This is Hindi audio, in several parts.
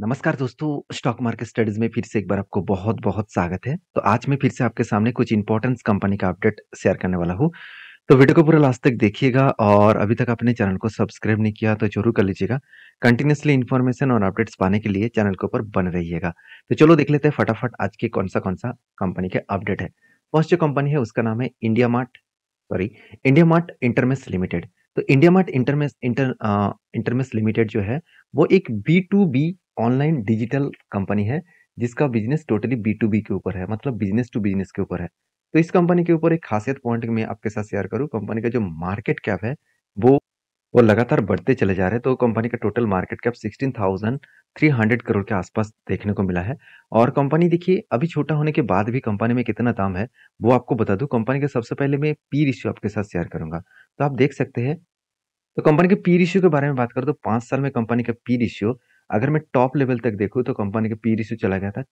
नमस्कार दोस्तों स्टॉक मार्केट स्टडीज में फिर से एक बार आपको बहुत बहुत स्वागत है तो आज मैं फिर से आपके सामने कुछ इंपॉर्टेंट कंपनी का अपडेट शेयर करने वाला हूँ तो वीडियो को पूरा लास्ट तक देखिएगा और अभी तक आपने चैनल को सब्सक्राइब नहीं किया तो जरूर कर लीजिएगा कंटिन्यूसली इन्फॉर्मेशन और अपडेट्स पाने के लिए चैनल के ऊपर बन रहिएगा तो चलो देख लेते हैं फटाफट आज के कौन सा कौन सा कंपनी के अपडेट है फर्स्ट जो कंपनी है उसका नाम है India Mart sorry India Mart Intermesh Limited तो India Mart Intermesh inter Intermesh Limited जो है वो एक B to B online digital company है जिसका business totally B to B के ऊपर है मतलब बिजनेस टू बिजनेस के ऊपर है तो इस कंपनी के ऊपर एक खासियत पॉइंट मैं आपके साथ शेयर करूँ कंपनी का जो मार्केट कैप है वो वो लगातार बढ़ते चले जा रहे हैं तो कंपनी का total market cap sixteen thousand three hundred crore के आसपास देखने को मिला है और कंपनी देखिए अभी छोटा होने के बाद भी कंपनी में कितना दाम है वो आपको बता दूं कंपनी के सबसे पहले मैं पी रिश्यू आपके साथ शेयर करूंगा तो आप देख सकते हैं तो कंपनी के पी रिश्यू के बारे में बात करो तो पाँच साल में कंपनी का पी रिश्यू अगर मैं टॉप लेवल तक देखूँ तो कंपनी का पी रिश्यू चला गया था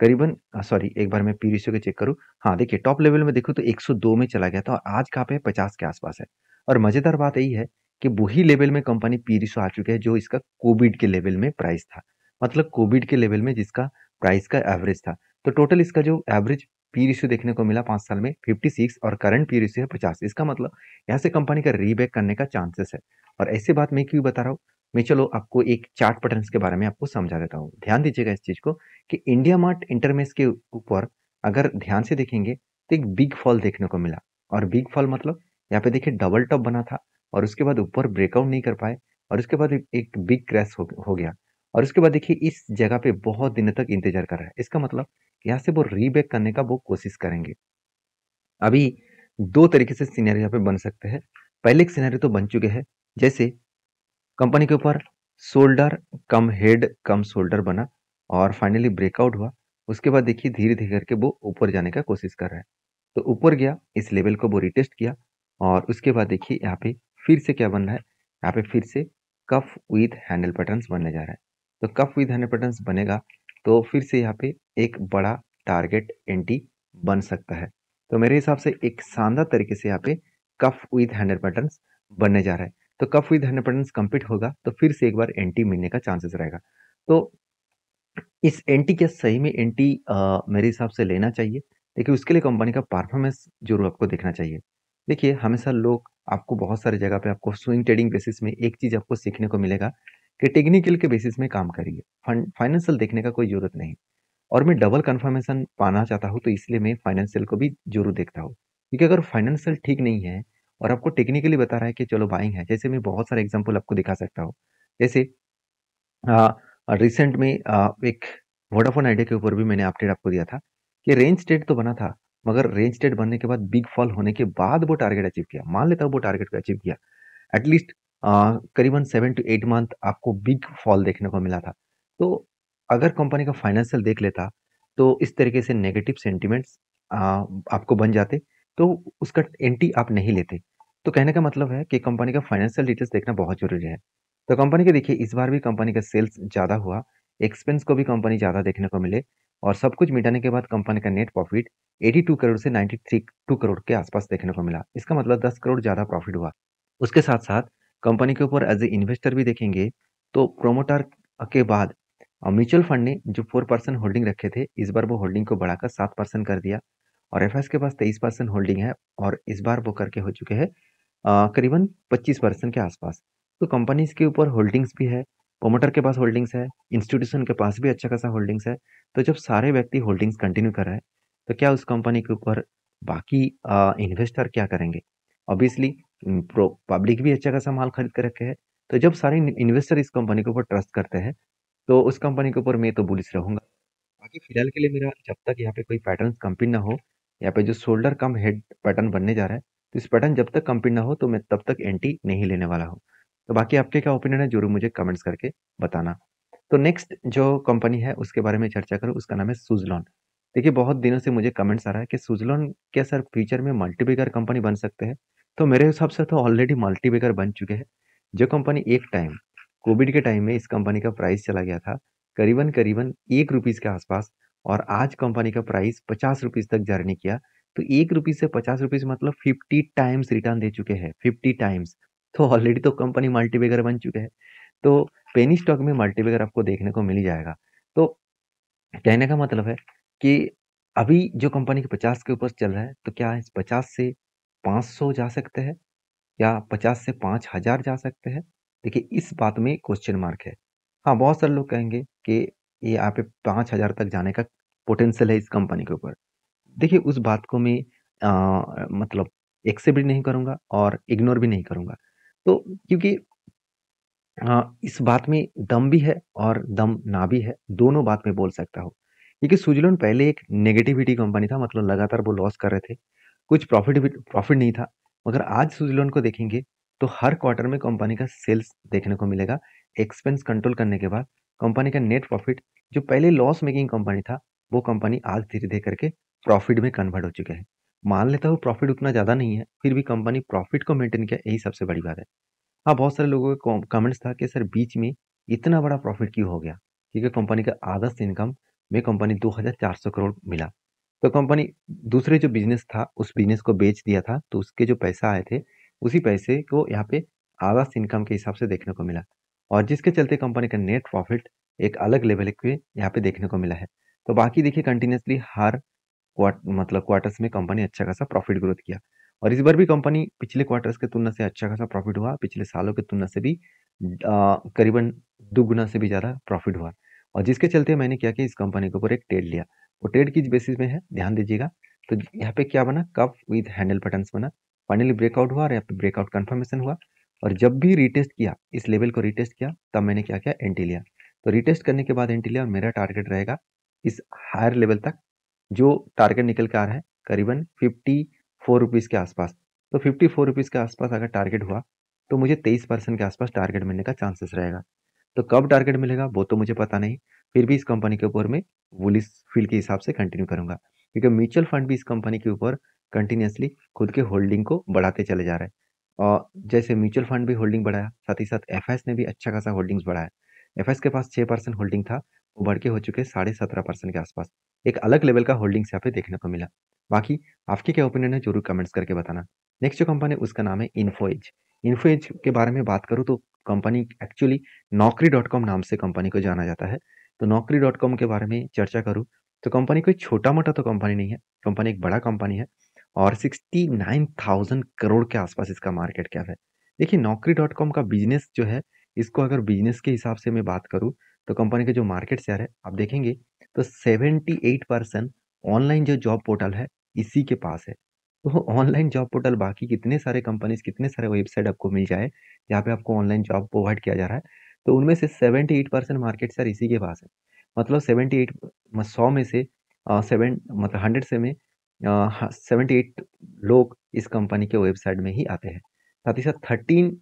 करीबन सॉरी एक बार मैं पी रिश्यू के चेक करूँ हाँ देखिए टॉप लेवल में देखूँ तो 102 में चला गया था और आज कहाँ पे पचास के आसपास है और मज़ेदार बात यही है कि वही लेवल में कंपनी पी रिश्यू आ चुकी है जो इसका कोविड के लेवल में प्राइस था मतलब कोविड के लेवल में जिसका प्राइस का एवरेज था तो टोटल इसका जो एवरेज पी रिश्यू देखने को मिला पाँच साल में 56 और करंट पी रिश्यू है 50 इसका मतलब यहाँ से कंपनी का रीबैक करने का चांसेस है और ऐसे बात मैं क्यों बता रहा हूँ मैं चलो आपको एक चार्ट पैटर्न के बारे में आपको समझा देता हूँ ध्यान दीजिएगा इस चीज़ को कि इंडिया मार्ट इंटरमेस के ऊपर अगर ध्यान से देखेंगे तो एक बिग फॉल देखने को मिला और बिग फॉल मतलब यहाँ पे देखिए डबल टॉप बना था और उसके बाद ऊपर ब्रेकआउट नहीं कर पाए और उसके बाद एक बिग क्रैश हो, गया और उसके बाद देखिए इस जगह पे बहुत दिनों तक इंतजार कर रहा है इसका मतलब यहाँ से वो रीबैक करने का वो कोशिश करेंगे अभी दो तरीके से सीनरी यहाँ पे बन सकते हैं पहले एक सीनरी तो बन चुके हैं जैसे कंपनी के ऊपर shoulder cum head cum shoulder बना और फाइनली ब्रेकआउट हुआ उसके बाद देखिए धीरे धीरे करके वो ऊपर जाने का कोशिश कर रहा है तो ऊपर गया इस लेवल को वो रिटेस्ट किया और उसके बाद देखिए यहाँ पे फिर से क्या बन रहा है यहाँ पे फिर से कफ विथ हैंडल पैटर्न बनने जा रहा है तो कफ विथ हैंडल पैटर्न बनेगा तो फिर से यहाँ पे एक बड़ा टारगेट एंटी बन सकता है तो मेरे हिसाब से एक शानदार तरीके से यहाँ पे कफ विथ हैंडल पैटर्न बनने जा रहा है तो कफ विद हेपेटाइटिस कंप्लीट होगा तो फिर से एक बार एंटी मिलने का चांसेस रहेगा तो इस एंटी के सही में एंटी आ, मेरे हिसाब से लेना चाहिए देखिए उसके लिए कंपनी का परफॉर्मेंस जरूर आपको देखना चाहिए देखिए हमेशा लोग आपको बहुत सारी जगह पे आपको स्विंग ट्रेडिंग बेसिस में एक चीज़ आपको सीखने को मिलेगा कि टेक्निकल के बेसिस में काम करिए फाइनेंशियल देखने का कोई जरूरत नहीं और मैं डबल कन्फर्मेशन पाना चाहता हूँ तो इसलिए मैं फाइनेंशियल को भी जरूर देखता हूँ क्योंकि अगर फाइनेंशियल ठीक नहीं है और आपको टेक्निकली बता रहा है कि चलो बाइंग है जैसे मैं बहुत सारे एग्जाम्पल आपको दिखा सकता हूँ जैसे रिसेंट में आ, एक वोडाफोन आइडिया के ऊपर भी मैंने अपडेट आपको दिया था कि रेंज स्टेट तो बना था मगर रेंज स्टेट बनने के बाद बिग फॉल होने के बाद वो टारगेट अचीव किया मान लेता हूँ वो टारगेट को अचीव किया एटलीस्ट करीबन सेवन टू एट मंथ आपको बिग फॉल देखने को मिला था तो अगर कंपनी का फाइनेंशियल देख लेता तो इस तरीके से नेगेटिव सेंटिमेंट्स आपको बन जाते तो उसका एंटी आप नहीं लेते तो कहने का मतलब है कि कंपनी का फाइनेंशियल डिटेल्स देखना बहुत जरूरी है तो कंपनी के देखिए इस बार भी कंपनी का सेल्स ज़्यादा हुआ एक्सपेंस को भी कंपनी ज़्यादा देखने को मिले और सब कुछ मिटाने के बाद कंपनी का नेट प्रॉफिट 82 करोड़ से 93 टू करोड़ के आसपास देखने को मिला इसका मतलब 10 करोड़ ज़्यादा प्रॉफिट हुआ उसके साथ साथ कंपनी के ऊपर एज ए इन्वेस्टर भी देखेंगे तो प्रोमोटर के बाद म्यूचुअल फंड ने जो फोर परसेंट होल्डिंग रखे थे इस बार वो होल्डिंग को बढ़ाकर सात कर दिया और एफ के पास तेईस होल्डिंग है और इस बार वो करके हो चुके हैं करीबन 25 परसेंट के आसपास तो कंपनीज के ऊपर होल्डिंग्स भी है प्रोमोटर के पास होल्डिंग्स है इंस्टीट्यूशन के पास भी अच्छा खासा होल्डिंग्स है तो जब सारे व्यक्ति होल्डिंग्स कंटिन्यू कर रहे हैं तो क्या उस कंपनी के ऊपर बाकी इन्वेस्टर क्या करेंगे ऑब्वियसली पब्लिक भी अच्छा खासा माल खरीद कर रखे है तो जब सारे इन्वेस्टर इस कंपनी के ऊपर ट्रस्ट करते हैं तो उस कंपनी के ऊपर मैं तो बुलिस रहूँगा बाकी फिलहाल के लिए मेरा जब तक यहाँ पे कोई पैटर्न कंपनी ना हो यहाँ पे जो शोल्डर कम हेड पैटर्न बनने जा रहा है तो इस पैटर्न जब तक कंप्लीट ना हो तो मैं तब तक एंटी नहीं लेने वाला हूँ तो बाकी आपके क्या ओपिनियन है जरूर मुझे कमेंट्स करके बताना तो नेक्स्ट जो कंपनी है उसके बारे में चर्चा करूँ उसका नाम है सुजलॉन देखिए बहुत दिनों से मुझे कमेंट्स आ रहा है कि सुजलॉन क्या सर फ्यूचर में मल्टीबेगर कंपनी बन सकते हैं तो मेरे हिसाब से तो ऑलरेडी मल्टीबेगर बन चुके हैं जो कंपनी एक टाइम कोविड के टाइम में इस कंपनी का प्राइस चला गया था करीबन करीबन एक रुपीज़ के आसपास और आज कंपनी का प्राइस पचास रुपीज़ तक जर्नी किया तो एक रुपये से पचास रुपीज़ मतलब फिफ्टी टाइम्स रिटर्न दे चुके हैं फिफ्टी टाइम्स तो ऑलरेडी तो कंपनी मल्टीबेगर बन चुके हैं तो पेनी स्टॉक में मल्टीबेगर आपको देखने को मिल जाएगा तो कहने का मतलब है कि अभी जो कंपनी के पचास के ऊपर चल रहा है तो क्या इस पचास से पाँच सौ जा सकते हैं या पचास से पाँच हज़ार जा सकते हैं देखिए इस बात में क्वेश्चन मार्क है हाँ बहुत सारे लोग कहेंगे कि ये आप पाँच हज़ार तक जाने का पोटेंशियल है इस कंपनी के ऊपर देखिए उस बात को मैं मतलब एक्सेप्ट भी नहीं करूँगा और इग्नोर भी नहीं करूँगा। तो क्योंकि आ, इस बात में दम भी है और दम ना भी है, दोनों बात मैं बोल सकता हूँ। क्योंकि सुजलोन पहले एक नेगेटिविटी कंपनी था मतलब लगातार वो लॉस कर रहे थे। कुछ प्रॉफ़िट भी प्रॉफ़िट नहीं था। मगर आज सुजलोन को देखेंगे तो हर क्वार्टर में कंपनी का सेल्स देखने को मिलेगा। एक्सपेंस कंट्रोल करने के बाद कंपनी का नेट प्रॉफ़िट जो पहले लॉस मेकिंग कंपनी था, वो कंपनी आज धीरे-धीरे करके प्रॉफिट में कन्वर्ट हो चुके हैं मान लेता हूँ प्रॉफिट उतना ज़्यादा नहीं है फिर भी कंपनी प्रॉफिट को मेंटेन किया यही सबसे बड़ी बात है हाँ बहुत सारे लोगों के कमेंट्स था कि सर बीच में इतना बड़ा प्रॉफिट क्यों हो गया क्योंकि कंपनी का आधा से इनकम में कंपनी 2400 करोड़ मिला तो कंपनी दूसरे जो बिजनेस था उस बिजनेस को बेच दिया था तो उसके जो पैसा आए थे उसी पैसे को यहाँ पे आधा से इनकम के हिसाब से देखने को मिला और जिसके चलते कंपनी का नेट प्रॉफिट एक अलग लेवल के यहाँ पे देखने को मिला है तो बाकी देखिए कंटिन्यूसली हर क्वार्ट मतलब क्वार्टर्स में कंपनी अच्छा खासा प्रॉफिट ग्रोथ किया और इस बार भी कंपनी पिछले क्वार्टर्स के तुलना से अच्छा खासा प्रॉफिट हुआ पिछले सालों के तुलना से भी करीबन दुगुना से भी ज़्यादा प्रॉफिट हुआ और जिसके चलते मैंने क्या किया इस कंपनी के ऊपर एक टेड लिया वो टेड किस बेसिस में है ध्यान दीजिएगा तो यहाँ पे क्या बना कप विद हैंडल बटन्स बना फाइनली ब्रेकआउट हुआ और यहाँ पे ब्रेकआउट कन्फर्मेशन हुआ और जब भी रिटेस्ट किया इस लेवल को रिटेस्ट किया तब मैंने क्या किया एंटी लिया तो रिटेस्ट करने के बाद एंटी लिया और मेरा टारगेट रहेगा इस हायर लेवल तक जो टारगेट निकल के आ रहा है करीबन फिफ्टी फोर रुपीज़ के आसपास तो फिफ्टी फोर रुपीज़ के आसपास अगर टारगेट हुआ तो मुझे तेईस परसेंट के आसपास टारगेट मिलने का चांसेस रहेगा तो कब टारगेट मिलेगा वो तो मुझे पता नहीं फिर भी इस कंपनी के ऊपर मैं वुलिस फील्ड के हिसाब से कंटिन्यू करूँगा क्योंकि म्यूचुअल फंड भी इस कंपनी के ऊपर कंटिन्यूसली खुद के होल्डिंग को बढ़ाते चले जा रहे हैं और जैसे म्यूचुअल फंड भी होल्डिंग बढ़ाया साथ ही साथ एफ ने भी अच्छा खासा होल्डिंग्स बढ़ाया एफ के पास छः परसेंट होल्डिंग था वो बढ़ के हो चुके हैं साढ़े सत्रह परसेंट के आसपास एक अलग लेवल का होल्डिंग्स यहाँ पे देखने को मिला बाकी आपके क्या ओपिनियन है जरूर कमेंट्स करके बताना नेक्स्ट जो कंपनी है उसका नाम है इन्फोएज इन्फोएज के बारे में बात करूँ तो company actually Naukri dot com नाम से कंपनी को जाना जाता है तो नौकरी डॉट कॉम के बारे में चर्चा करूँ तो कंपनी कोई छोटा मोटा तो कंपनी नहीं है कंपनी एक बड़ा कंपनी है और सिक्सटी नाइन थाउजेंड करोड़ के आसपास इसका मार्केट कैप है देखिए नौकरी डॉट कॉम का बिजनेस जो है इसको अगर बिजनेस के हिसाब से मैं बात करूँ तो कंपनी के जो मार्केट शेयर है आप देखेंगे तो 78 परसेंट ऑनलाइन जो जॉब पोर्टल है इसी के पास है तो ऑनलाइन जॉब पोर्टल बाकी कितने सारे कंपनीज कितने सारे वेबसाइट आपको मिल जाए जहाँ पे आपको ऑनलाइन जॉब प्रोवाइड किया जा रहा है तो उनमें से seventy eight percent market share इसी के पास है मतलब सेवेंटी एट सौ में से सेवन मतलब हंड्रेड से में सेवेंटी एट लोग इस कंपनी के वेबसाइट में ही आते हैं साथ ही साथ थर्टीन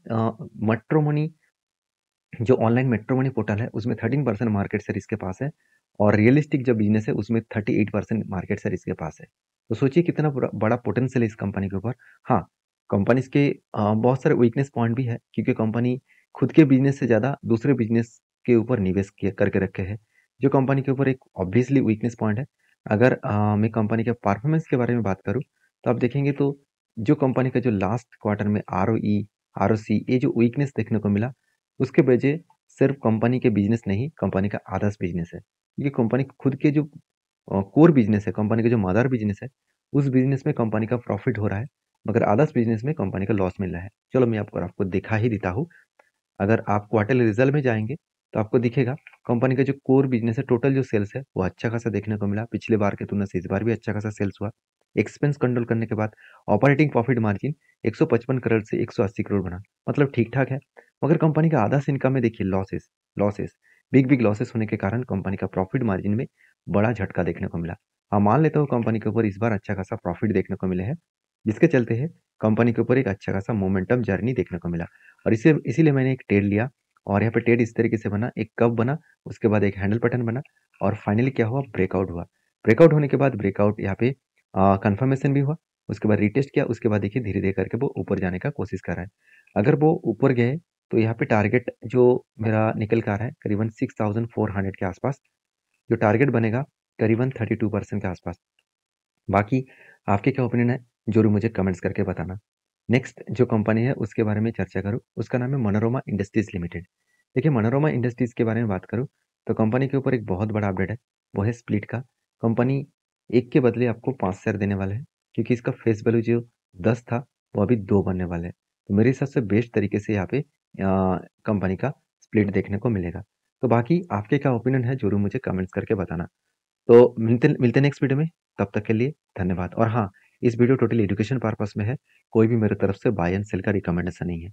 मेट्रो मनी जो ऑनलाइन मेट्रोमनी पोर्टल है उसमें थर्टीन परसेंट मार्केट शेयर इसके पास है और रियलिस्टिक जो बिजनेस है उसमें thirty eight percent market share इसके पास है तो सोचिए कितना बड़ा पोटेंशियल है इस कंपनी के ऊपर हाँ कंपनी के बहुत सारे वीकनेस पॉइंट भी है क्योंकि कंपनी खुद के बिजनेस से ज़्यादा दूसरे बिजनेस के ऊपर निवेश करके रखे हैं जो कंपनी के ऊपर एक ऑब्वियसली वीकनेस पॉइंट है अगर आ, मैं कंपनी के परफॉर्मेंस के बारे में बात करूँ तो आप देखेंगे तो जो कंपनी का जो लास्ट क्वार्टर में R O E R O C ये जो वीकनेस देखने को मिला उसके वजह सिर्फ कंपनी के बिजनेस नहीं कंपनी का आदर्श बिजनेस है क्योंकि कंपनी खुद के जो कोर बिजनेस है कंपनी का जो मदर बिजनेस है उस बिजनेस में कंपनी का प्रॉफिट हो रहा है मगर आदर्श बिजनेस में कंपनी का लॉस मिल रहा है चलो मैं आपको आपको दिखा ही देता हूँ अगर आप क्वार्टरली रिजल्ट में जाएंगे तो आपको दिखेगा कंपनी का जो कोर बिजनेस है टोटल जो सेल्स है वो अच्छा खासा देखने को मिला पिछले बार के तुलना से इस बार भी अच्छा खासा सेल्स हुआ एक्सपेंस कंट्रोल करने के बाद ऑपरेटिंग प्रॉफिट मार्जिन 155 करोड़ से 180 करोड़ बना मतलब ठीक ठाक है मगर कंपनी का आधा से इनकम में देखिए losses losses big big losses होने के कारण कंपनी का प्रॉफिट मार्जिन में बड़ा झटका देखने को मिला हम हाँ, मान लेते हो कंपनी के ऊपर इस बार अच्छा खासा प्रॉफिट देखने को मिले हैं जिसके चलते है कंपनी के ऊपर एक अच्छा खासा मोमेंटम जर्नी देखने को मिला और इसे इसीलिए मैंने एक टेड लिया और यहाँ पे टेड इस तरीके से बना एक कप बना उसके बाद एक हैंडल पैटर्न बना और फाइनली क्या हुआ ब्रेकआउट हुआ ब्रेकआउट होने के बाद ब्रेकआउट यहाँ पे कंफर्मेशन भी हुआ उसके बाद रिटेस्ट किया उसके बाद देखिए धीरे धीरे करके वो ऊपर जाने का कोशिश कर रहा है अगर वो ऊपर गए तो यहाँ पे टारगेट जो मेरा निकल कर आ रहा है करीबन सिक्स थाउजेंड फोर हंड्रेड के आसपास जो टारगेट बनेगा करीबन थर्टी टू परसेंट के आसपास बाकी आपके क्या ओपिनियन है जरूर मुझे कमेंट्स करके बताना नेक्स्ट जो कंपनी है उसके बारे में चर्चा करूँ उसका नाम है मनोरमा इंडस्ट्रीज़ लिमिटेड देखिए मनोरमा इंडस्ट्रीज़ के बारे में बात करूँ तो कंपनी के ऊपर एक बहुत बड़ा अपडेट है वो है स्प्लिट का कंपनी एक के बदले आपको पाँच शेयर देने वाले हैं क्योंकि इसका फेस वैल्यू जो दस था वो अभी दो बनने वाले हैं तो मेरे हिसाब से बेस्ट तरीके से यहाँ पे कंपनी का स्प्लिट देखने को मिलेगा तो बाकी आपके क्या ओपिनियन है जरूर मुझे कमेंट्स करके बताना तो मिलते मिलते नेक्स्ट वीडियो में तब तक के लिए धन्यवाद और हाँ इस वीडियो टोटल एजुकेशन पर्पस में है कोई भी मेरे तरफ से बाय एंड सेल का रिकमेंडेशन नहीं है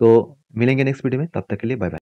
तो मिलेंगे नेक्स्ट वीडियो में तब तक के लिए बाय बाय